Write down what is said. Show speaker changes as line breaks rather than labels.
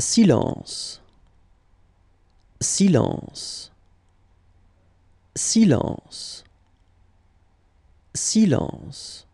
Silence. Silence. Silence. Silence.